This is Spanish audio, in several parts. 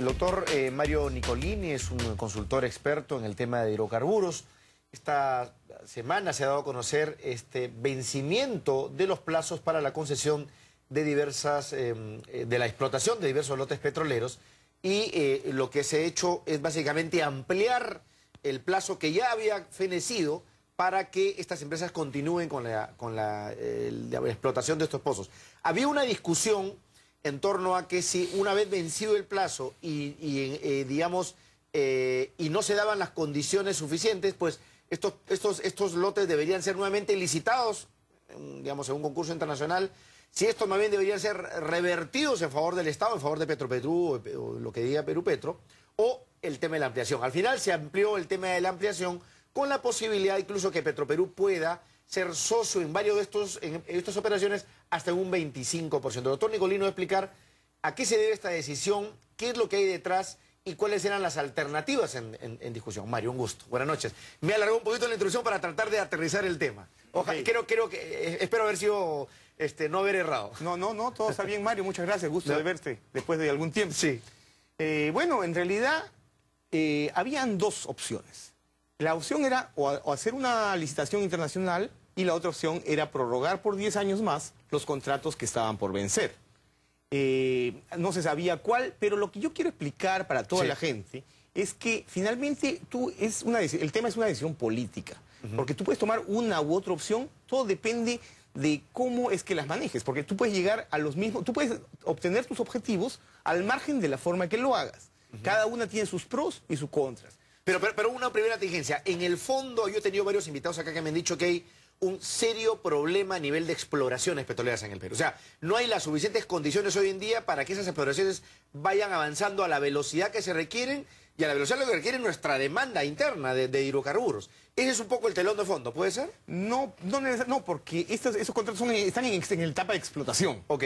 El doctor eh, Mario Nicolini es un consultor experto en el tema de hidrocarburos. Esta semana se ha dado a conocer este vencimiento de los plazos para la concesión de diversas, eh, eh, de la explotación de diversos lotes petroleros y lo que se ha hecho es básicamente ampliar el plazo que ya había fenecido para que estas empresas continúen con la, con la explotación de estos pozos. Había una discusión en torno a que si una vez vencido el plazo y, eh, digamos, eh, y no se daban las condiciones suficientes, pues estos, estos, estos lotes deberían ser nuevamente licitados, digamos, en un concurso internacional. Si estos más bien deberían ser revertidos en favor del Estado, en favor de Petroperú, o lo que diga Perú Petro, o el tema de la ampliación. Al final se amplió el tema de la ampliación con la posibilidad incluso que Petroperú pueda ser socio en varios de estos, en estas operaciones hasta un 25%. Doctor Nicolino, explicar a qué se debe esta decisión, qué es lo que hay detrás y cuáles eran las alternativas en, discusión. Mario, un gusto. Buenas noches. Me alargó un poquito la introducción para tratar de aterrizar el tema. Ojalá, que, eh, espero haber sido, este, no haber errado. No, no, no, todo está bien, Mario. Muchas gracias, gusto de verte después de algún tiempo. Sí. Eh, bueno, en realidad, eh, habían dos opciones. La opción era o hacer una licitación internacional y la otra opción era prorrogar por 10 años más los contratos que estaban por vencer. Eh, no se sabía cuál, pero lo que yo quiero explicar para toda la gente es que finalmente tú es una, el tema es una decisión política, porque tú puedes tomar una u otra opción, todo depende de cómo es que las manejes, porque tú puedes llegar a los mismos, tú puedes obtener tus objetivos al margen de la forma que lo hagas. Cada una tiene sus pros y sus contras. Pero, pero, una primera tingencia, en el fondo yo he tenido varios invitados acá que me han dicho que hay un serio problema a nivel de exploraciones petroleras en el Perú. O sea, no hay las suficientes condiciones hoy en día para que esas exploraciones vayan avanzando a la velocidad que se requieren y a la velocidad lo que requiere nuestra demanda interna de, hidrocarburos. Ese es un poco el telón de fondo, ¿puede ser? No, no, no porque esos contratos están en, en etapa de explotación. Ok,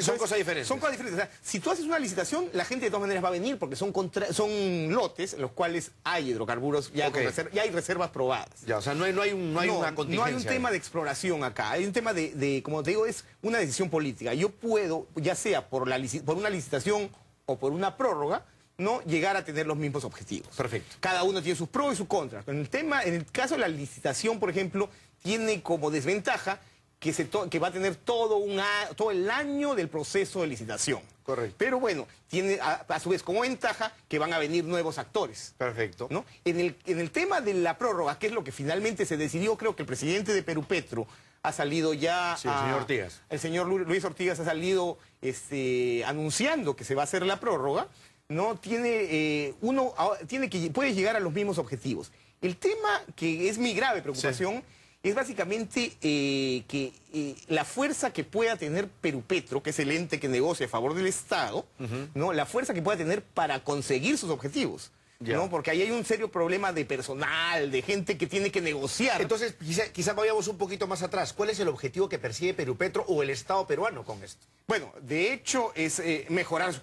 son cosas diferentes. Son cosas diferentes. si tú haces una licitación, la gente de todas maneras va a venir porque son, son lotes en los cuales hay hidrocarburos, y hay reservas probadas. Ya, o sea, no hay, hay, un, una contingencia. No hay un tema de exploración acá. Hay un tema de, como te digo, es una decisión política. Yo puedo, ya sea por, por una licitación o por una prórroga, no llegar a tener los mismos objetivos. Perfecto. Cada uno tiene sus pros y sus contras. En el tema, en el caso de la licitación, por ejemplo, tiene como desventaja que, que va a tener todo, un todo el año del proceso de licitación. Correcto. Pero bueno, tiene a, su vez como ventaja que van a venir nuevos actores. Perfecto. ¿no? En, el, en el tema de la prórroga, que es lo que finalmente se decidió, creo que el presidente de Perú, Petro, ha salido ya... Sí, el señor Ortigas. El señor Luis Ortigas ha salido este, anunciando que se va a hacer la prórroga no tiene eh, uno ah, tiene que puede llegar a los mismos objetivos. El tema que es mi grave preocupación es básicamente eh, que eh, la fuerza que pueda tener Perú-Petro, que es el ente que negocia a favor del Estado, no la fuerza que pueda tener para conseguir sus objetivos. ¿no? Porque ahí hay un serio problema de personal, de gente que tiene que negociar. Entonces, quizás vayamos un poquito más atrás. ¿Cuál es el objetivo que persigue petro o el Estado peruano con esto? Bueno, de hecho es mejorar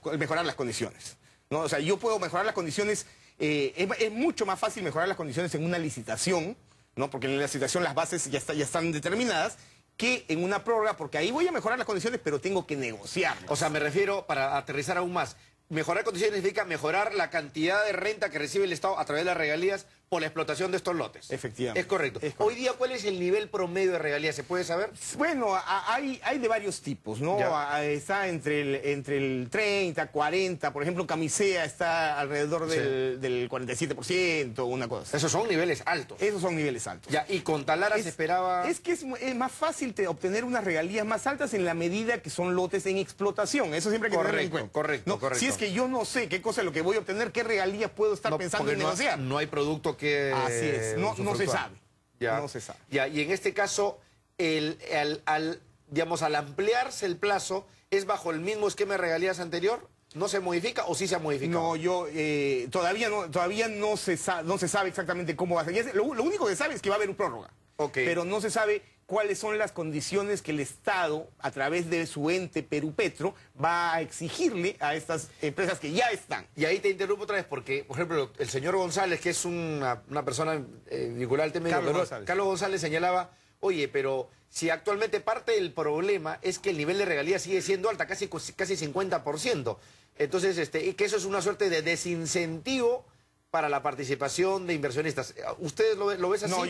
las condiciones. ¿no? O sea, yo puedo mejorar las condiciones, eh, es, mucho más fácil mejorar las condiciones en una licitación, ¿no? Porque en la licitación las bases ya, ya están determinadas, que en una prórroga, porque ahí voy a mejorar las condiciones, pero tengo que negociar. O sea, me refiero, para aterrizar aún más, mejorar condiciones significa mejorar la cantidad de renta que recibe el Estado a través de las regalías por la explotación de estos lotes. Efectivamente. Es correcto. Hoy día, ¿cuál es el nivel promedio de regalías? ¿Se puede saber? Bueno, hay, hay de varios tipos, ¿no? está entre el, entre el 30, 40, por ejemplo, camisea está alrededor del, 47%, una cosa. Esos son niveles altos. Esos son niveles altos. Ya, y con Talara se esperaba... Es que es, más fácil obtener unas regalías más altas en la medida que son lotes en explotación. Eso siempre hay que correcto, tener en Correcto, correcto. Si es que yo no sé qué cosa es lo que voy a obtener, qué regalías puedo estar pensando en negociar. No hay producto Así es, no, se sabe. Ya. No se sabe. Y en este caso, el, al, digamos, al ampliarse el plazo, ¿es bajo el mismo esquema de regalías anterior? ¿No se modifica o sí se ha modificado? No, yo eh, todavía no todavía no se, no se sabe exactamente cómo va a ser. Lo, único que se sabe es que va a haber un prórroga. Pero no se sabe cuáles son las condiciones que el Estado, a través de su ente Perú-Petro, va a exigirle a estas empresas que ya están. Y ahí te interrumpo otra vez porque, por ejemplo, el señor González, que es una, persona eh, vinculante. Carlos, González. señalaba, oye, pero si actualmente parte del problema es que el nivel de regalía sigue siendo alta, casi, casi 50%. Entonces, este, y que eso es una suerte de desincentivo para la participación de inversionistas. ¿Ustedes lo, lo ves así? No,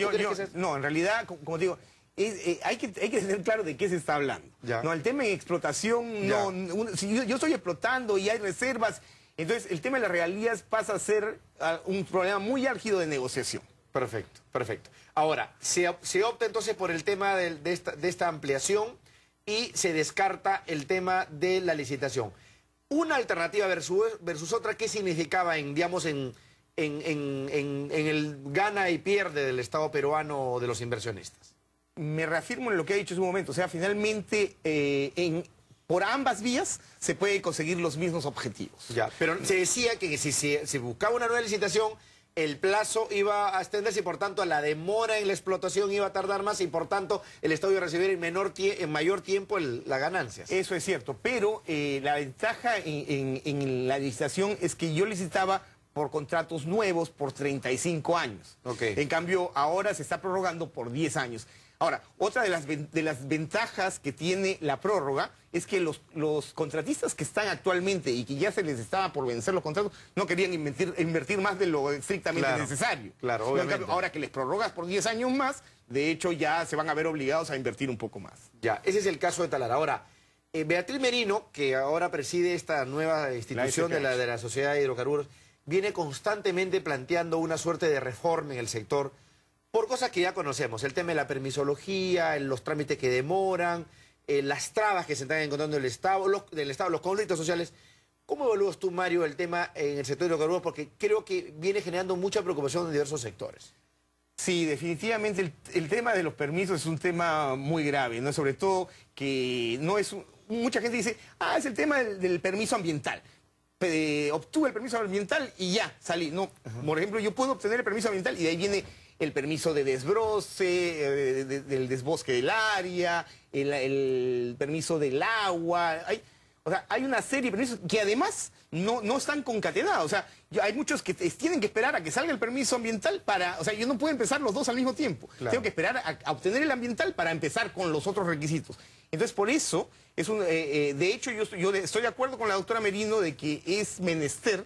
no, en realidad, como digo, eh, hay, que, tener claro de qué se está hablando. No, el tema de explotación, no, yo, estoy explotando y hay reservas, entonces el tema de las regalías pasa a ser ah, un problema muy álgido de negociación. Perfecto, perfecto. Ahora, se, opta entonces por el tema de, esta, ampliación y se descarta el tema de la licitación. Una alternativa versus, versus otra, ¿qué significaba en, digamos, en el gana y pierde del Estado peruano de los inversionistas? me reafirmo en lo que ha dicho en su momento. O sea, finalmente, eh, por ambas vías se puede conseguir los mismos objetivos. Ya, pero se decía que si se buscaba una nueva licitación, el plazo iba a extenderse y por tanto la demora en la explotación iba a tardar más y por tanto el Estado iba a recibir en, menor en mayor tiempo las ganancias. Eso es cierto, pero eh, la ventaja en, la licitación es que yo licitaba por contratos nuevos por 35 años. En cambio, ahora se está prorrogando por 10 años. Ahora, otra de las, de las ventajas que tiene la prórroga es que los, contratistas que están actualmente y que ya se les estaba por vencer los contratos, no querían invertir, más de lo estrictamente necesario. Claro, ahora que les prorrogas por 10 años más, de hecho ya se van a ver obligados a invertir un poco más. Ya, ese es el caso de Talar. Ahora, eh, Beatriz Merino, que ahora preside esta nueva institución de, la, de la Sociedad de Hidrocarburos, viene constantemente planteando una suerte de reforma en el sector por cosas que ya conocemos, el tema de la permisología, los trámites que demoran, eh, las trabas que se están encontrando en el Estado, los, del Estado, los conflictos sociales. ¿Cómo evalúas tú, Mario, el tema en el sector de los Porque creo que viene generando mucha preocupación en diversos sectores. Sí, definitivamente el, tema de los permisos es un tema muy grave, ¿no? Sobre todo que no es... mucha gente dice, ah, es el tema del, permiso ambiental. obtuve el permiso ambiental y ya, salí. No, por ejemplo, yo puedo obtener el permiso ambiental y de ahí viene el permiso de desbroce, eh, del desbosque del área, el, permiso del agua. Hay, o sea, hay una serie de permisos que además no, no están concatenados. O sea, hay muchos que tienen que esperar a que salga el permiso ambiental para... O sea, yo no puedo empezar los dos al mismo tiempo. Tengo que esperar a, obtener el ambiental para empezar con los otros requisitos. Entonces, por eso, es un, eh, eh, de hecho, yo, yo estoy de acuerdo con la doctora Merino de que es menester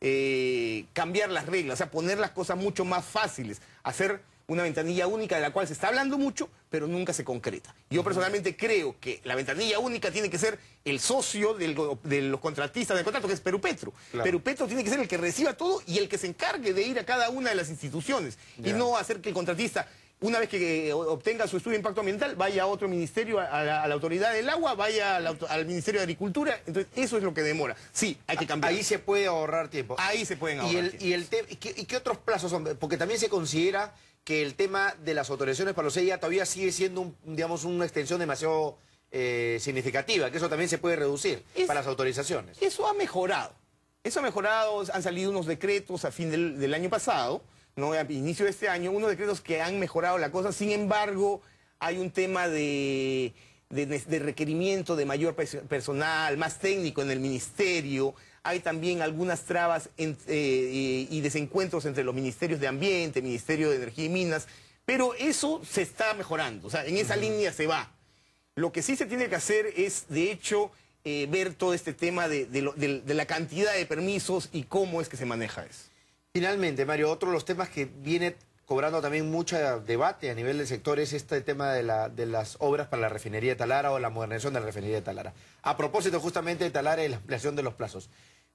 eh, cambiar las reglas, o sea, poner las cosas mucho más fáciles, hacer una ventanilla única de la cual se está hablando mucho, pero nunca se concreta. Yo personalmente creo que la ventanilla única tiene que ser el socio de los contratistas del contrato, que es Petro. Perú Petro tiene que ser el que reciba todo y el que se encargue de ir a cada una de las instituciones y no hacer que el contratista una vez que eh, obtenga su estudio de impacto ambiental, vaya a otro ministerio, a la, autoridad del agua, vaya al, Ministerio de Agricultura. Entonces, eso es lo que demora. Sí, hay que ah, cambiar. Ahí se puede ahorrar tiempo. Ahí se pueden ahorrar. ¿Y, y, qué, otros plazos son? Porque también se considera que el tema de las autorizaciones para los EIA todavía sigue siendo, digamos, una extensión demasiado eh, significativa, que eso también se puede reducir para las autorizaciones. Eso ha mejorado. Eso ha mejorado, han salido unos decretos a fin del año pasado a inicio de este año, unos decretos que han mejorado la cosa, sin embargo, hay un tema de, requerimiento de mayor personal, más técnico en el ministerio, hay también algunas trabas eh, y desencuentros entre los ministerios de Ambiente, Ministerio de Energía y Minas, pero eso se está mejorando, o sea, en esa línea se va. Lo que sí se tiene que hacer es, de hecho, eh, ver todo este tema de, la cantidad de permisos y cómo es que se maneja eso. Finalmente, Mario, otro de los temas que viene cobrando también mucho debate a nivel del sector es este tema de, las obras para la refinería de Talara o la modernización de la refinería de Talara. A propósito justamente de Talara y la ampliación de los plazos.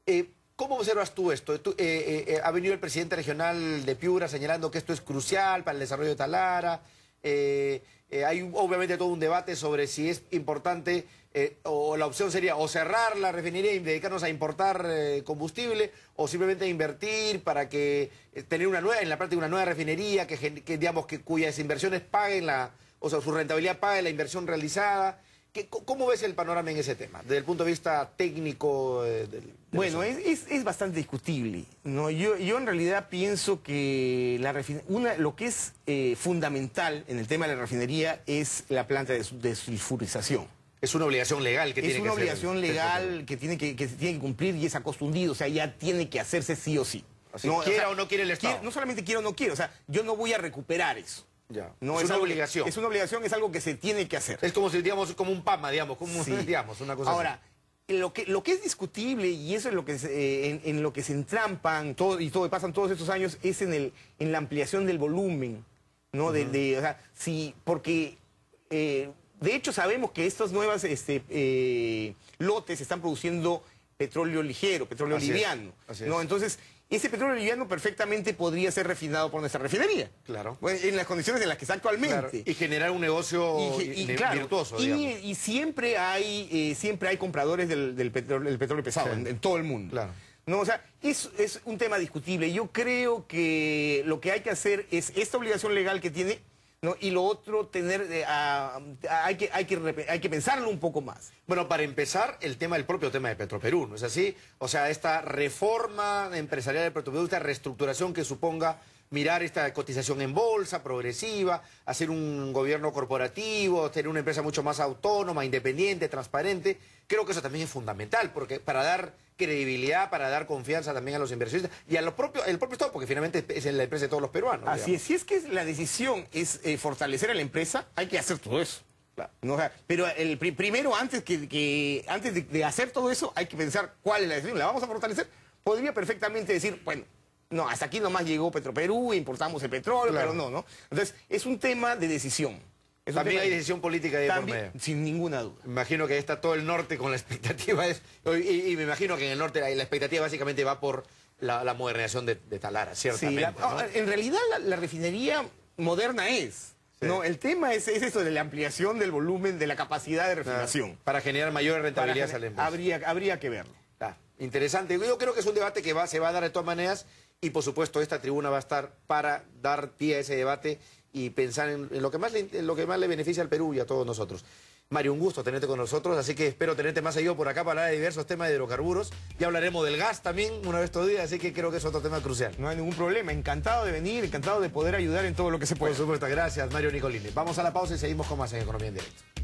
Eh, ¿Cómo observas tú esto? Eh, eh, ha venido el presidente regional de Piura señalando que esto es crucial para el desarrollo de Talara. Eh, hay obviamente todo un debate sobre si es importante eh, o la opción sería o cerrar la refinería y dedicarnos a importar eh, combustible o simplemente invertir para que tener una nueva, en la práctica una nueva refinería que, digamos que cuyas inversiones paguen la, o sea, su rentabilidad pague la inversión realizada. ¿Cómo ves el panorama en ese tema, desde el punto de vista técnico? Eh, bueno, es, bastante discutible. Yo, en realidad pienso que la una, lo que es eh, fundamental en el tema de la refinería es la planta de, sulfurización. Es una obligación legal que tiene que Es una obligación legal que tiene que, tiene que cumplir y es acostumbrado, o sea, ya tiene que hacerse sí o sí. no, quiera o, no quiere el Estado. no solamente quiero o no quiero, o sea, yo no voy a recuperar eso. No es, una obligación. es una obligación, es algo que se tiene que hacer. Es como si, digamos, como un PAMA, digamos, como una cosa Ahora, lo que, lo que es discutible, y eso es lo que eh, en, lo que se entrampan todo, y todo, pasan todos estos años, es en, el, en la ampliación del volumen, ¿no? de, porque eh, de hecho sabemos que estos nuevos este, eh, lotes están produciendo petróleo ligero, petróleo liviano. Entonces, ese petróleo liviano perfectamente podría ser refinado por nuestra refinería. Claro. Pues, en las condiciones en las que está actualmente. Y generar un negocio virtuoso, y, siempre hay eh, siempre hay compradores del, petróleo, pesado en, todo el mundo. Claro. No, o sea, es un tema discutible. Yo creo que lo que hay que hacer es esta obligación legal que tiene ¿no? Y lo otro, tener, eh, hay, que, hay, que, hay que pensarlo un poco más. Bueno, para empezar, el tema, el propio tema de Petroperú, ¿no es así? O sea, esta reforma empresarial de Petroperú, esta reestructuración que suponga mirar esta cotización en bolsa, progresiva, hacer un gobierno corporativo, tener una empresa mucho más autónoma, independiente, transparente, creo que eso también es fundamental, porque para dar credibilidad para dar confianza también a los inversores y a los propios, el propio Estado, porque finalmente es la empresa de todos los peruanos. Así es, si es que la decisión es eh, fortalecer a la empresa, hay que hacer todo eso. pero el primero, antes, que, antes de, hacer todo eso, hay que pensar cuál es la decisión. ¿La vamos a fortalecer? Podría perfectamente decir, bueno, no, hasta aquí nomás llegó Petroperú, importamos el petróleo, pero no, ¿no? Entonces, es un tema de decisión también hay decisión política de por medio. Sin ninguna duda. imagino que está todo el norte con la expectativa. Es, y, me imagino que en el norte la, expectativa básicamente va por la, modernización de, Talara, ciertamente. En realidad la, refinería moderna es. No, el tema es, es, eso de la ampliación del volumen, de la capacidad de refinación. para generar mayor rentabilidad gener, habría, habría que verlo. Ah, interesante. Yo creo que es un debate que va, se va a dar de todas maneras y por supuesto esta tribuna va a estar para dar pie a ese debate y pensar en, lo, que más le, lo que más le beneficia al Perú y a todos nosotros. Mario, un gusto tenerte con nosotros, así que espero tenerte más seguido por acá para hablar de diversos temas de hidrocarburos. Ya hablaremos del gas también una vez todo día, así que creo que es otro tema crucial. No hay ningún problema, encantado de venir, encantado de poder ayudar en todo lo que se pueda. Por supuesto, gracias Mario Nicolini. Vamos a la pausa y seguimos con más en Economía en Directo.